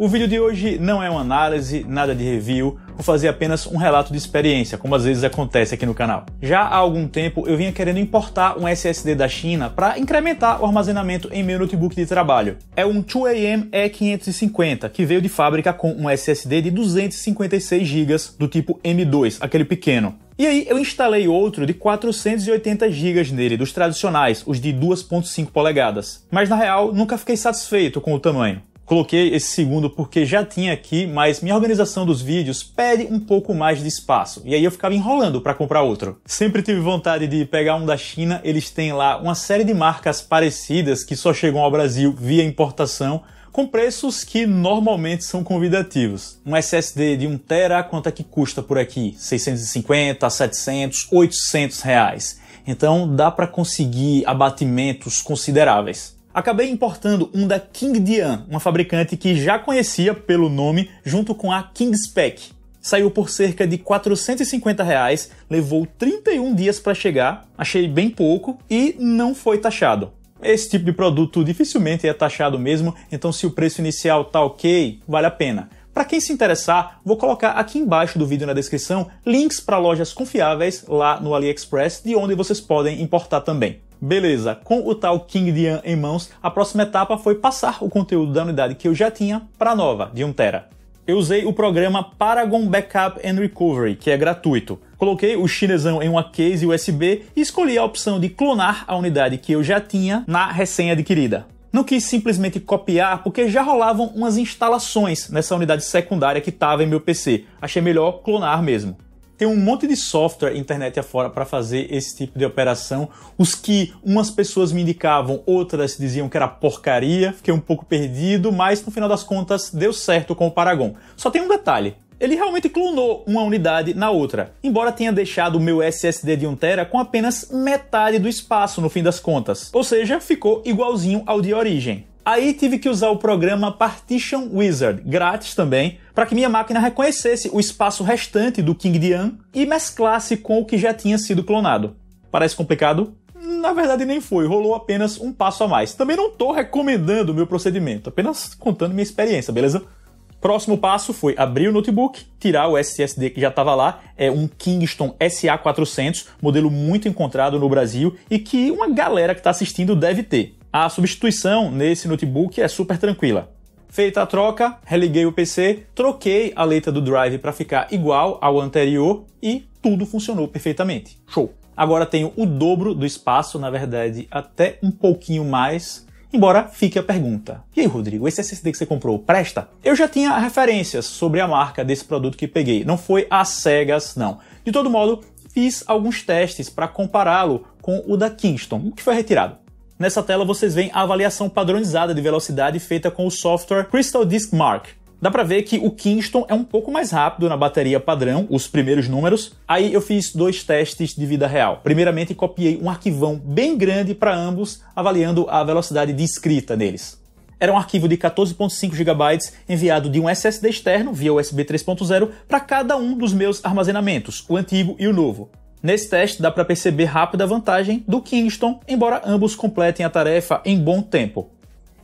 O vídeo de hoje não é uma análise, nada de review, vou fazer apenas um relato de experiência, como às vezes acontece aqui no canal. Já há algum tempo eu vinha querendo importar um SSD da China para incrementar o armazenamento em meu notebook de trabalho. É um 2AM E550 que veio de fábrica com um SSD de 256 GB do tipo M2, aquele pequeno. E aí eu instalei outro de 480 GB nele, dos tradicionais, os de 2.5 polegadas. Mas na real, nunca fiquei satisfeito com o tamanho. Coloquei esse segundo porque já tinha aqui, mas minha organização dos vídeos pede um pouco mais de espaço, e aí eu ficava enrolando para comprar outro. Sempre tive vontade de pegar um da China, eles têm lá uma série de marcas parecidas que só chegam ao Brasil via importação, com preços que normalmente são convidativos. Um SSD de 1TB, quanto é que custa por aqui? 650, 700, 800 reais. Então dá para conseguir abatimentos consideráveis acabei importando um da King Dian, uma fabricante que já conhecia pelo nome, junto com a Kingspec. Saiu por cerca de 450 reais, levou 31 dias para chegar, achei bem pouco e não foi taxado. Esse tipo de produto dificilmente é taxado mesmo, então se o preço inicial tá ok, vale a pena. Para quem se interessar, vou colocar aqui embaixo do vídeo na descrição links para lojas confiáveis lá no AliExpress, de onde vocês podem importar também. Beleza, com o tal King Dian em mãos, a próxima etapa foi passar o conteúdo da unidade que eu já tinha para a nova, de 1TB. Eu usei o programa Paragon Backup and Recovery, que é gratuito. Coloquei o chinesão em uma case USB e escolhi a opção de clonar a unidade que eu já tinha na recém-adquirida. Não quis simplesmente copiar porque já rolavam umas instalações nessa unidade secundária que estava em meu PC. Achei melhor clonar mesmo tem um monte de software internet afora para fazer esse tipo de operação. Os que umas pessoas me indicavam, outras diziam que era porcaria, fiquei um pouco perdido, mas no final das contas deu certo com o Paragon. Só tem um detalhe. Ele realmente clonou uma unidade na outra, embora tenha deixado o meu SSD de 1TB com apenas metade do espaço no fim das contas, ou seja, ficou igualzinho ao de origem. Aí tive que usar o programa Partition Wizard, grátis também, para que minha máquina reconhecesse o espaço restante do King Dian e mesclasse com o que já tinha sido clonado. Parece complicado? Na verdade nem foi, rolou apenas um passo a mais. Também não estou recomendando o meu procedimento, apenas contando minha experiência, beleza? Próximo passo foi abrir o notebook, tirar o SSD que já estava lá, é um Kingston SA400, modelo muito encontrado no Brasil e que uma galera que está assistindo deve ter. A substituição nesse notebook é super tranquila. Feita a troca, religuei o PC, troquei a letra do drive para ficar igual ao anterior e tudo funcionou perfeitamente. Show! Agora tenho o dobro do espaço, na verdade, até um pouquinho mais. Embora fique a pergunta: E aí, Rodrigo, esse SSD que você comprou presta? Eu já tinha referências sobre a marca desse produto que peguei, não foi às cegas, não. De todo modo, fiz alguns testes para compará-lo com o da Kingston, que foi retirado. Nessa tela vocês veem a avaliação padronizada de velocidade feita com o software Crystal Disk Mark, Dá para ver que o Kingston é um pouco mais rápido na bateria padrão, os primeiros números. Aí eu fiz dois testes de vida real. Primeiramente, copiei um arquivão bem grande para ambos, avaliando a velocidade de escrita neles. Era um arquivo de 14.5 GB enviado de um SSD externo via USB 3.0 para cada um dos meus armazenamentos, o antigo e o novo. Nesse teste dá para perceber rápida vantagem do Kingston, embora ambos completem a tarefa em bom tempo.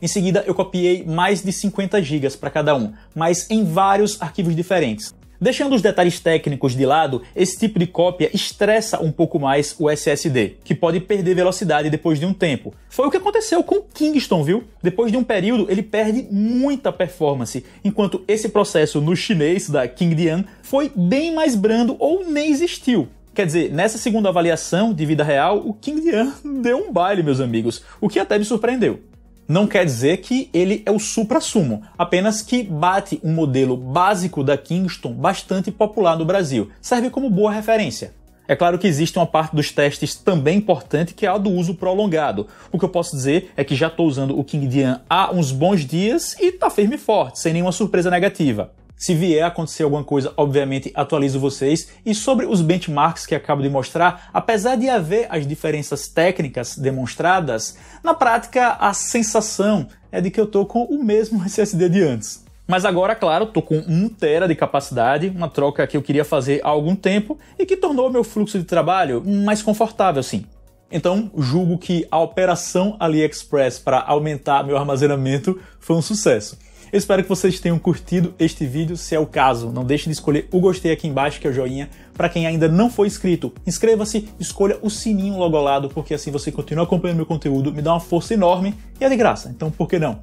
Em seguida, eu copiei mais de 50 GB para cada um, mas em vários arquivos diferentes. Deixando os detalhes técnicos de lado, esse tipo de cópia estressa um pouco mais o SSD, que pode perder velocidade depois de um tempo. Foi o que aconteceu com o Kingston, viu? Depois de um período, ele perde muita performance, enquanto esse processo no chinês da Kingdian foi bem mais brando ou nem existiu. Quer dizer, nessa segunda avaliação de vida real, o King Lian deu um baile, meus amigos, o que até me surpreendeu. Não quer dizer que ele é o supra-sumo, apenas que bate um modelo básico da Kingston bastante popular no Brasil, serve como boa referência. É claro que existe uma parte dos testes também importante que é a do uso prolongado. O que eu posso dizer é que já estou usando o King Dian há uns bons dias e está firme e forte, sem nenhuma surpresa negativa. Se vier a acontecer alguma coisa, obviamente atualizo vocês. E sobre os benchmarks que acabo de mostrar, apesar de haver as diferenças técnicas demonstradas, na prática a sensação é de que eu estou com o mesmo SSD de antes. Mas agora, claro, estou com 1 tera de capacidade, uma troca que eu queria fazer há algum tempo e que tornou meu fluxo de trabalho mais confortável, sim. Então, julgo que a operação AliExpress para aumentar meu armazenamento foi um sucesso. Eu espero que vocês tenham curtido este vídeo. Se é o caso, não deixe de escolher o gostei aqui embaixo, que é o joinha. Para quem ainda não foi inscrito, inscreva-se, escolha o sininho logo ao lado, porque assim você continua acompanhando meu conteúdo, me dá uma força enorme e é de graça. Então, por que não?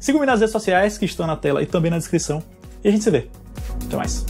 Siga-me nas redes sociais que estão na tela e também na descrição. E a gente se vê. Até mais.